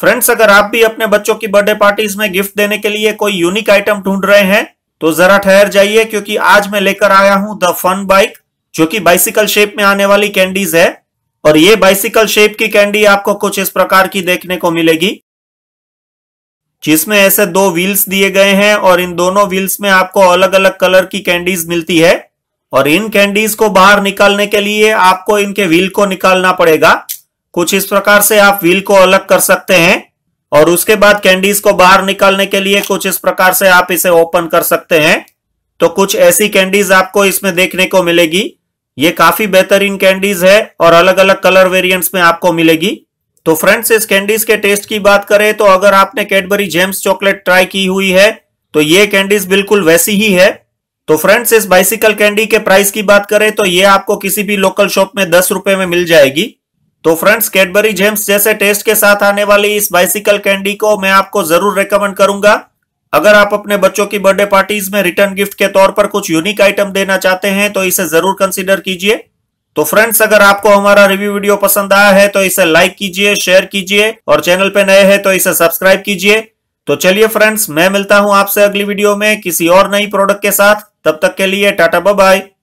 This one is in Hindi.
फ्रेंड्स अगर आप भी अपने बच्चों की बर्थडे पार्टीज में गिफ्ट देने के लिए कोई यूनिक आइटम ढूंढ रहे हैं तो जरा ठहर जाइए क्योंकि आज मैं लेकर आया हूं द फन बाइक जो कि बाइसिकल शेप में आने वाली कैंडीज है और ये बाइसिकल शेप की कैंडी आपको कुछ इस प्रकार की देखने को मिलेगी जिसमें ऐसे दो व्हील्स दिए गए हैं और इन दोनों व्हील्स में आपको अलग अलग कलर की कैंडीज मिलती है और इन कैंडीज को बाहर निकालने के लिए आपको इनके व्हील को निकालना पड़ेगा कुछ इस प्रकार से आप व्हील को अलग कर सकते हैं और उसके बाद कैंडीज को बाहर निकालने के लिए कुछ इस प्रकार से आप इसे ओपन कर सकते हैं तो कुछ ऐसी कैंडीज आपको इसमें देखने को मिलेगी ये काफी बेहतरीन कैंडीज है और अलग अलग कलर वेरिएंट्स में आपको मिलेगी तो फ्रेंड्स इस कैंडीज के टेस्ट की बात करें तो अगर आपने कैडबरी जेम्स चॉकलेट ट्राई की हुई है तो ये कैंडीज बिल्कुल वैसी ही है तो फ्रेंड्स इस बाइसिकल कैंडी के प्राइस की बात करें तो ये आपको किसी भी लोकल शॉप में दस रुपए में मिल जाएगी तो फ्रेंड्स कैडबरी जेम्स जैसे टेस्ट के साथ आने वाली इस बाइसिकल कैंडी को मैं आपको जरूर रेकमेंड करूंगा अगर आप अपने बच्चों की बर्थडे पार्टीज में रिटर्न गिफ्ट के तौर पर कुछ यूनिक आइटम देना चाहते हैं तो इसे जरूर कंसिडर कीजिए तो फ्रेंड्स अगर आपको हमारा रिव्यू वीडियो पसंद आया है तो इसे लाइक कीजिए शेयर कीजिए और चैनल पे नए हैं तो इसे सब्सक्राइब कीजिए तो चलिए फ्रेंड्स मैं मिलता हूं आपसे अगली वीडियो में किसी और नई प्रोडक्ट के साथ तब तक के लिए टाटा बाय